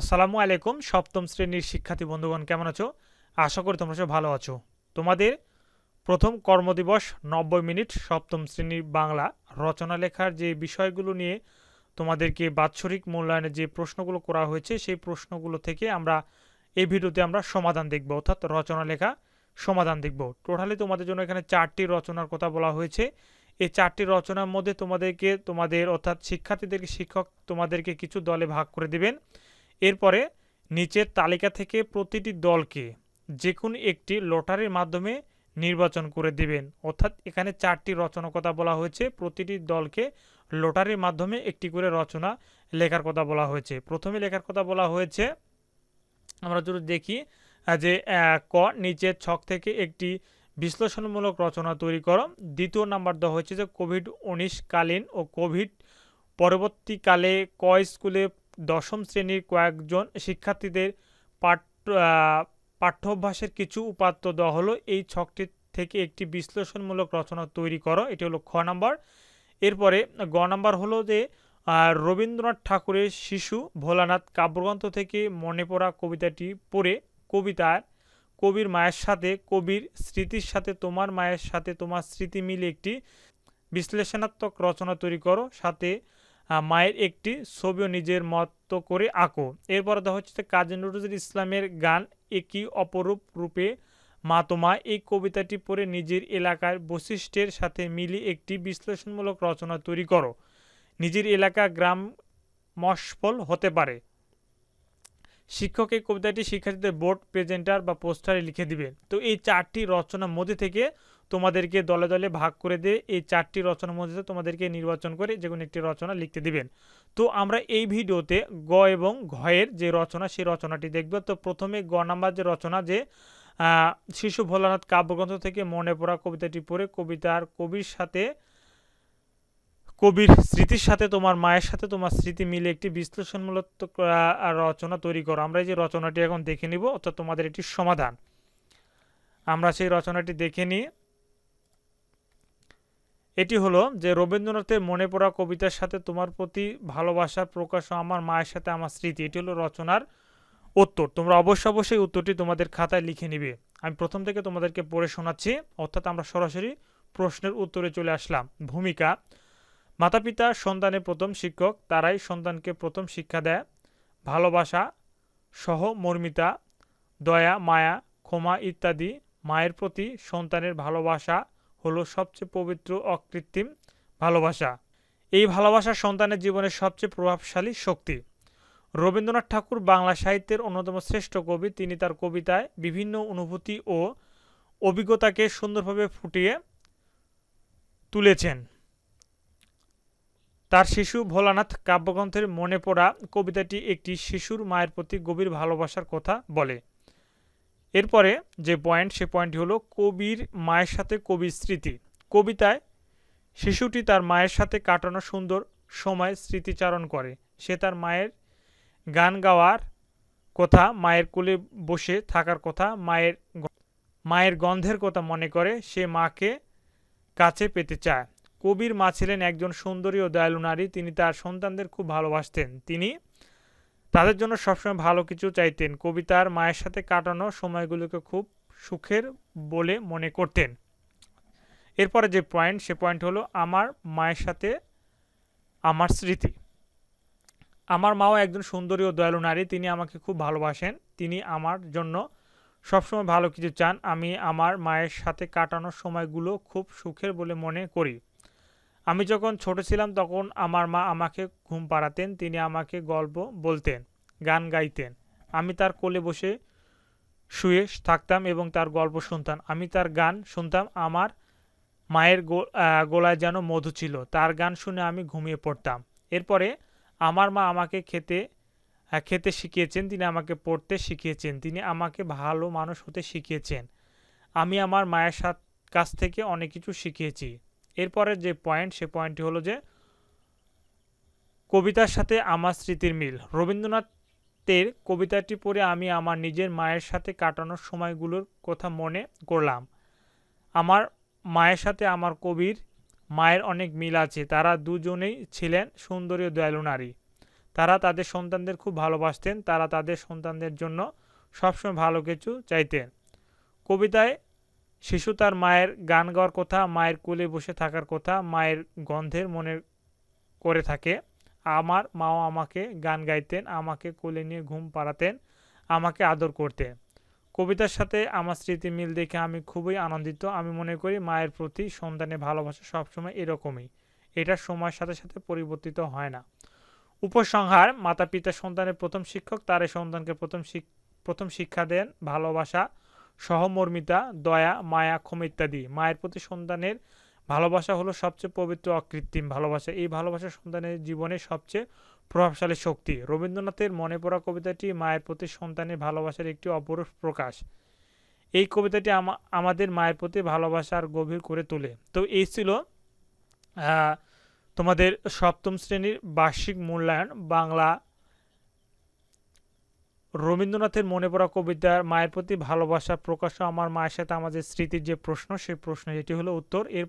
আসসালামু আলাইকুম সপ্তম শ্রেণীর শিক্ষার্থী বন্ধুগণ কেমন আছো আশা করি তোমরা সব ভালো আছো তোমাদের প্রথম কর্মদিবস নব্বই মিনিট সপ্তম শ্রেণীর বাংলা রচনা লেখার যে বিষয়গুলো নিয়ে তোমাদেরকে বাৎসরিক মূল্যায়নে যে প্রশ্নগুলো করা হয়েছে সেই প্রশ্নগুলো থেকে আমরা এই ভিডিওতে আমরা সমাধান দেখব অর্থাৎ রচনা লেখা সমাধান দেখব টোটালি তোমাদের জন্য এখানে চারটি রচনার কথা বলা হয়েছে এই চারটি রচনার মধ্যে তোমাদেরকে তোমাদের অর্থাৎ শিক্ষার্থীদেরকে শিক্ষক তোমাদেরকে কিছু দলে ভাগ করে দেবেন এরপরে নিচের তালিকা থেকে প্রতিটি দলকে যে কোনো একটি লটারির মাধ্যমে নির্বাচন করে দিবেন অর্থাৎ এখানে চারটি রচনা কথা বলা হয়েছে প্রতিটি দলকে লটারির মাধ্যমে একটি করে রচনা লেখার কথা বলা হয়েছে প্রথমে লেখার কথা বলা হয়েছে আমরা যদি দেখি যে ক নিচের ছক থেকে একটি বিশ্লেষণমূলক রচনা তৈরি করো দ্বিতীয় নাম্বার দেওয়া হয়েছে যে কোভিড উনিশকালীন ও কোভিড পরবর্তীকালে ক স্কুলে দশম শ্রেণীর কয়েকজন শিক্ষার্থীদের পাঠ্য পাঠ্যাভ্যাসের কিছু উপাত্ত দেওয়া হলো এই ছকটি থেকে একটি বিশ্লেষণমূলক রচনা তৈরি করো এটি হলো খ নাম্বার এরপরে গ নাম্বার হলো যে রবীন্দ্রনাথ ঠাকুরের শিশু ভোলানাথ কাব্যগ্রন্থ থেকে মনে পড়া কবিতাটি পড়ে কবিতার কবির মায়ের সাথে কবির স্মৃতির সাথে তোমার মায়ের সাথে তোমার স্মৃতি মিলে একটি বিশ্লেষণাত্মক রচনা তৈরি করো সাথে মায়ের একটি ছবিও নিজের মতো করে আঁকো এরপর দেখা হচ্ছে কাজী নজরুল ইসলামের গান একই অপরূপ রূপে মাতোমা এই কবিতাটি পড়ে নিজের এলাকার বৈশিষ্ট্যের সাথে মিলি একটি বিশ্লেষণমূলক রচনা তৈরি করো নিজের এলাকা গ্রাম মশফল হতে পারে শিক্ষক এই কবিতাটি শিক্ষার্থীদের বোর্ড প্রেজেন্টার বা পোস্টারে লিখে দিবে তো এই চারটি রচনার মধ্যে থেকে তোমাদেরকে দলে দলে ভাগ করে দিয়ে এই চারটি রচনার মধ্যে তোমাদেরকে নির্বাচন করে যে কোনো একটি রচনা লিখতে দিবেন তো আমরা এই ভিডিওতে গ এবং ঘয়ের যে রচনা সেই রচনাটি দেখব তো প্রথমে গ নাম্বার যে রচনা যে শিশু ভোলানাথ কাব্যগ্রন্থ থেকে মনে পড়া কবিতাটি পড়ে কবিতার কবির সাথে কবির স্মৃতির সাথে তোমার মায়ের সাথে তোমার স্মৃতি মিলে একটি বিশ্লেষণমূলক রচনা তৈরি করো আমরা এই যে রচনাটি এখন দেখে নিব অর্থাৎ তোমাদের এটি সমাধান আমরা সেই রচনাটি দেখে নিই এটি হলো যে রবীন্দ্রনাথের মনে পড়া কবিতার সাথে তোমার প্রতি ভালোবাসার প্রকাশ আমার মায়ের সাথে আমার স্মৃতি এটি হলো রচনার উত্তর তোমরা অবশ্য অবশ্যই উত্তরটি তোমাদের খাতায় লিখে নিবে আমি প্রথম থেকে তোমাদেরকে পড়ে শোনাচ্ছি অর্থাৎ আমরা সরাসরি প্রশ্নের উত্তরে চলে আসলাম ভূমিকা মাতা পিতা সন্তানের প্রথম শিক্ষক তারাই সন্তানকে প্রথম শিক্ষা দেয় ভালোবাসা সহমর্মিতা দয়া মায়া ক্ষমা ইত্যাদি মায়ের প্রতি সন্তানের ভালোবাসা হলো সবচেয়ে পবিত্র অকৃত্রিম ভালোবাসা এই ভালোবাসা সন্তানের জীবনের সবচেয়ে প্রভাবশালী শক্তি রবীন্দ্রনাথ ঠাকুর বাংলা সাহিত্যের অন্যতম শ্রেষ্ঠ কবি তিনি তার কবিতায় বিভিন্ন অনুভূতি ও অভিজ্ঞতাকে সুন্দরভাবে ফুটিয়ে তুলেছেন তার শিশু ভোলানাথ কাব্যগ্রন্থের মনে পড়া কবিতাটি একটি শিশুর মায়ের প্রতি গভীর ভালোবাসার কথা বলে এরপরে যে পয়েন্ট সে পয়েন্টটি হলো কবির মায়ের সাথে কবির স্মৃতি কবিতায় শিশুটি তার মায়ের সাথে কাটানো সুন্দর সময় স্মৃতিচারণ করে সে তার মায়ের গান গাওয়ার কথা মায়ের কোলে বসে থাকার কথা মায়ের মায়ের গন্ধের কথা মনে করে সে মাকে কাছে পেতে চায় কবির মা ছিলেন একজন সুন্দরী ও দয়ালু নারী তিনি তার সন্তানদের খুব ভালোবাসতেন তিনি তাদের জন্য সবসময় ভালো কিছু চাইতেন কবিতার মায়ের সাথে কাটানো সময়গুলোকে খুব সুখের বলে মনে করতেন এরপরে যে পয়েন্ট সে পয়েন্ট হলো আমার মায়ের সাথে আমার স্মৃতি আমার মাও একজন সুন্দরী ও দয়ালু নারী তিনি আমাকে খুব ভালোবাসেন তিনি আমার জন্য সবসময় ভালো কিছু চান আমি আমার মায়ের সাথে কাটানোর সময়গুলো খুব সুখের বলে মনে করি আমি যখন ছোট ছিলাম তখন আমার মা আমাকে ঘুম পাড়াতেন তিনি আমাকে গল্প বলতেন গান গাইতেন আমি তার কোলে বসে শুয়ে থাকতাম এবং তার গল্প শুনতাম আমি তার গান শুনতাম আমার মায়ের গোলায় যেন মধু ছিল তার গান শুনে আমি ঘুমিয়ে পড়তাম এরপরে আমার মা আমাকে খেতে খেতে শিখিয়েছেন তিনি আমাকে পড়তে শিখিয়েছেন তিনি আমাকে ভালো মানুষ হতে শিখিয়েছেন আমি আমার মায়ের কাছ থেকে অনেক কিছু শিখিয়েছি এরপরে যে পয়েন্ট সে পয়েন্টটি হলো যে কবিতার সাথে আমার স্মৃতির মিল রবীন্দ্রনাথের কবিতাটি পড়ে আমি আমার নিজের মায়ের সাথে কাটানোর সময়গুলোর কথা মনে করলাম আমার মায়ের সাথে আমার কবির মায়ের অনেক মিল আছে তারা দুজনেই ছিলেন সুন্দরী ও দয়ালু নারী তারা তাদের সন্তানদের খুব ভালোবাসতেন তারা তাদের সন্তানদের জন্য সবসময় ভালো কিছু চাইতেন কবিতায় শিশু তার মায়ের গান গাওয়ার কথা মায়ের কোলে বসে থাকার কথা মায়ের গন্ধের মনে করে থাকে আমার মাও আমাকে গান গাইতেন আমাকে কোলে নিয়ে ঘুম পাড়াতেন আমাকে আদর করতেন কবিতার সাথে আমার স্মৃতি মিল দেখে আমি খুবই আনন্দিত আমি মনে করি মায়ের প্রতি সন্তানের ভালোবাসা সবসময় এরকমই এটা সময়ের সাথে সাথে পরিবর্তিত হয় না উপসংহার মাতা পিতা সন্তানের প্রথম শিক্ষক তারে সন্তানকে প্রথম প্রথম শিক্ষা দেন ভালোবাসা সহমর্মিতা দয়া মায়া ক্ষম ইত্যাদি মায়ের প্রতি সন্তানের ভালোবাসা হলো সবচেয়ে পবিত্র অকৃত্রিম ভালোবাসা এই ভালোবাসা সন্তানের জীবনে সবচেয়ে প্রভাবশালী শক্তি রবীন্দ্রনাথের মনে পড়া কবিতাটি মায়ের প্রতি সন্তানের ভালোবাসার একটি অপরূপ প্রকাশ এই কবিতাটি আমাদের মায়ের প্রতি ভালোবাসার গভীর করে তোলে তো এই ছিল তোমাদের সপ্তম শ্রেণীর বার্ষিক মূল্যায়ন বাংলা রবীন্দ্রনাথের মনে পড়া কবিতার মায়ের প্রতি ভালোবাসা প্রকাশ আমার মায়ের সাথে আমাদের স্মৃতির যে প্রশ্ন সেই প্রশ্ন এটি হলো উত্তর এর